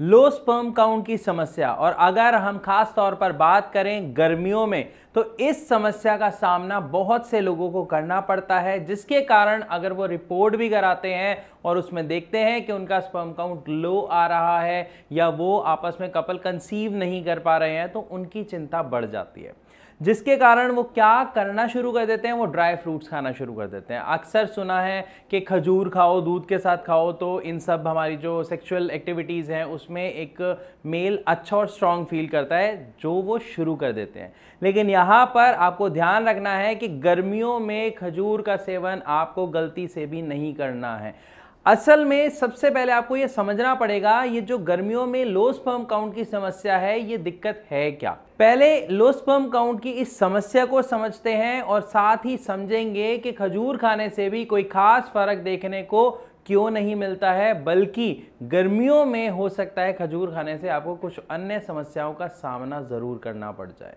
low sperm count की समस्या और अगर हम खास तौर पर बात करें गर्मियों में तो इस समस्या का सामना बहुत से लोगों को करना पड़ता है जिसके कारण अगर वो रिपोर्ट भी कराते हैं और उसमें देखते हैं कि उनका स्पर्म काउंट लो आ रहा है या वो आपस में कपल कंसीव नहीं कर पा रहे हैं तो उनकी चिंता बढ़ जाती है जिसके कारण वो क्या करना शुरू कर देते हैं वो ड्राई फ्रूट्स खाना शुरू कर देते हैं अक्सर सुना है कि खजूर खाओ दूध के साथ खाओ तो इन सब हमारी जो सेक्सुअल एक्टिविटीज़ हैं उसमें एक मेल अच्छा और स्ट्रॉन्ग फील करता है जो वो शुरू कर देते हैं लेकिन यहाँ पर आपको ध्यान रखना है कि गर्मियों में खजूर का सेवन आपको गलती से भी नहीं करना है असल में सबसे पहले आपको ये समझना पड़ेगा ये जो गर्मियों में लो स्पर्म काउंट की समस्या है ये दिक्कत है क्या पहले लो स्पर्म काउंट की इस समस्या को समझते हैं और साथ ही समझेंगे कि खजूर खाने से भी कोई खास फर्क देखने को क्यों नहीं मिलता है बल्कि गर्मियों में हो सकता है खजूर खाने से आपको कुछ अन्य समस्याओं का सामना ज़रूर करना पड़ जाए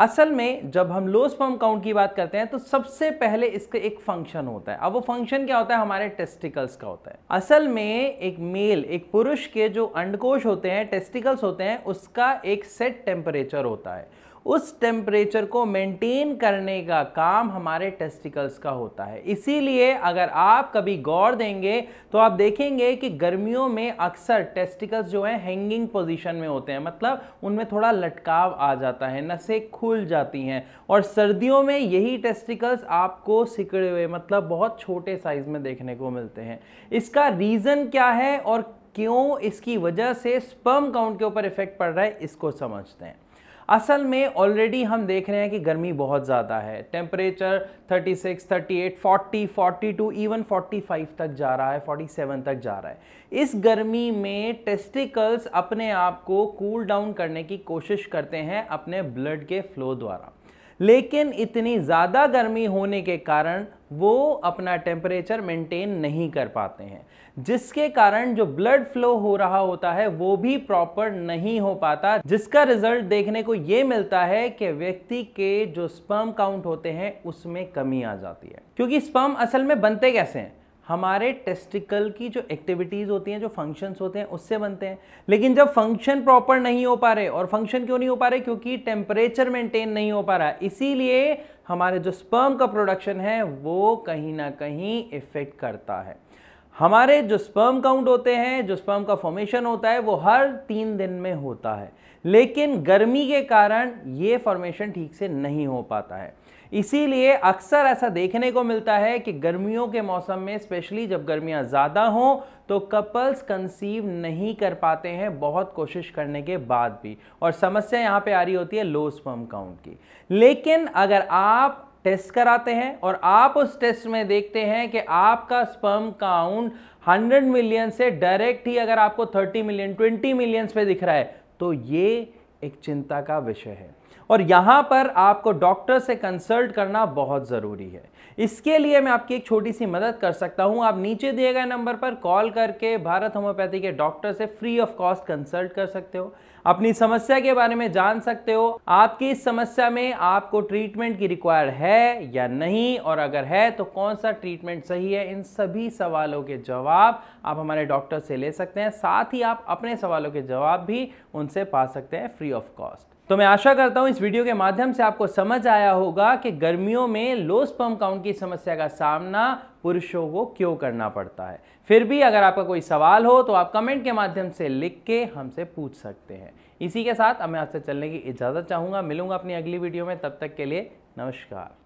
असल में जब हम लो स्पर्म काउंट की बात करते हैं तो सबसे पहले इसका एक फंक्शन होता है अब वो फंक्शन क्या होता है हमारे टेस्टिकल्स का होता है असल में एक मेल एक पुरुष के जो अंडकोश होते हैं टेस्टिकल्स होते हैं उसका एक सेट टेम्परेचर होता है उस टेम्परेचर को मेंटेन करने का काम हमारे टेस्टिकल्स का होता है इसीलिए अगर आप कभी गौर देंगे तो आप देखेंगे कि गर्मियों में अक्सर टेस्टिकल्स जो है हैंगिंग पोजीशन में होते हैं मतलब उनमें थोड़ा लटकाव आ जाता है नसें खुल फूल जाती हैं और सर्दियों में यही टेस्टिकल्स आपको सिकड़े हुए मतलब बहुत छोटे साइज में देखने को मिलते हैं इसका रीज़न क्या है और क्यों इसकी वजह से स्पर्म काउंट के ऊपर इफेक्ट पड़ रहा है इसको समझते हैं असल में ऑलरेडी हम देख रहे हैं कि गर्मी बहुत ज़्यादा है टेम्परेचर 36, 38, 40, 42, इवन 45 तक जा रहा है 47 तक जा रहा है इस गर्मी में टेस्टिकल्स अपने आप को कूल डाउन करने की कोशिश करते हैं अपने ब्लड के फ्लो द्वारा लेकिन इतनी ज़्यादा गर्मी होने के कारण वो अपना टेम्परेचर मेंटेन नहीं कर पाते हैं जिसके कारण जो ब्लड फ्लो हो रहा होता है वो भी प्रॉपर नहीं हो पाता जिसका रिजल्ट देखने को ये मिलता है कि व्यक्ति के जो स्पर्म काउंट होते हैं उसमें कमी आ जाती है क्योंकि स्पर्म असल में बनते कैसे हैं हमारे टेस्टिकल की जो एक्टिविटीज़ होती हैं जो फंक्शंस होते हैं उससे बनते हैं लेकिन जब फंक्शन प्रॉपर नहीं हो पा रहे और फंक्शन क्यों नहीं हो पा रहे क्योंकि टेम्परेचर मेंटेन नहीं हो पा रहा इसीलिए हमारे जो स्पर्म का प्रोडक्शन है वो कहीं ना कहीं इफ़ेक्ट करता है हमारे जो स्पर्म काउंट होते हैं जो स्पर्म का फॉर्मेशन होता है वो हर तीन दिन में होता है लेकिन गर्मी के कारण ये फॉर्मेशन ठीक से नहीं हो पाता है इसीलिए अक्सर ऐसा देखने को मिलता है कि गर्मियों के मौसम में स्पेशली जब गर्मियां ज़्यादा हों तो कपल्स कंसीव नहीं कर पाते हैं बहुत कोशिश करने के बाद भी और समस्या यहाँ पे आ रही होती है लो स्पर्म काउंट की लेकिन अगर आप टेस्ट कराते हैं और आप उस टेस्ट में देखते हैं कि आपका स्पर्म काउंट 100 मिलियन से डायरेक्ट ही अगर आपको 30 मिलियन 20 मिलियंस पे दिख रहा है तो ये एक चिंता का विषय है और यहाँ पर आपको डॉक्टर से कंसल्ट करना बहुत ज़रूरी है इसके लिए मैं आपकी एक छोटी सी मदद कर सकता हूं आप नीचे दिए गए नंबर पर कॉल करके भारत होम्योपैथी के डॉक्टर से फ्री ऑफ कॉस्ट कंसल्ट कर सकते हो अपनी समस्या के बारे में जान सकते हो आपकी इस समस्या में आपको ट्रीटमेंट की रिक्वायर्ड है या नहीं और अगर है तो कौन सा ट्रीटमेंट सही है इन सभी सवालों के जवाब आप हमारे डॉक्टर से ले सकते हैं साथ ही आप अपने सवालों के जवाब भी उनसे पा सकते हैं फ्री ऑफ कॉस्ट तो मैं आशा करता हूँ इस वीडियो के माध्यम से आपको समझ आया होगा कि गर्मियों में लो स्पर्म काउंट की समस्या का सामना पुरुषों को क्यों करना पड़ता है फिर भी अगर आपका कोई सवाल हो तो आप कमेंट के माध्यम से लिख के हमसे पूछ सकते हैं इसी के साथ अब मैं आपसे चलने की इजाज़त चाहूँगा मिलूंगा अपनी अगली वीडियो में तब तक के लिए नमस्कार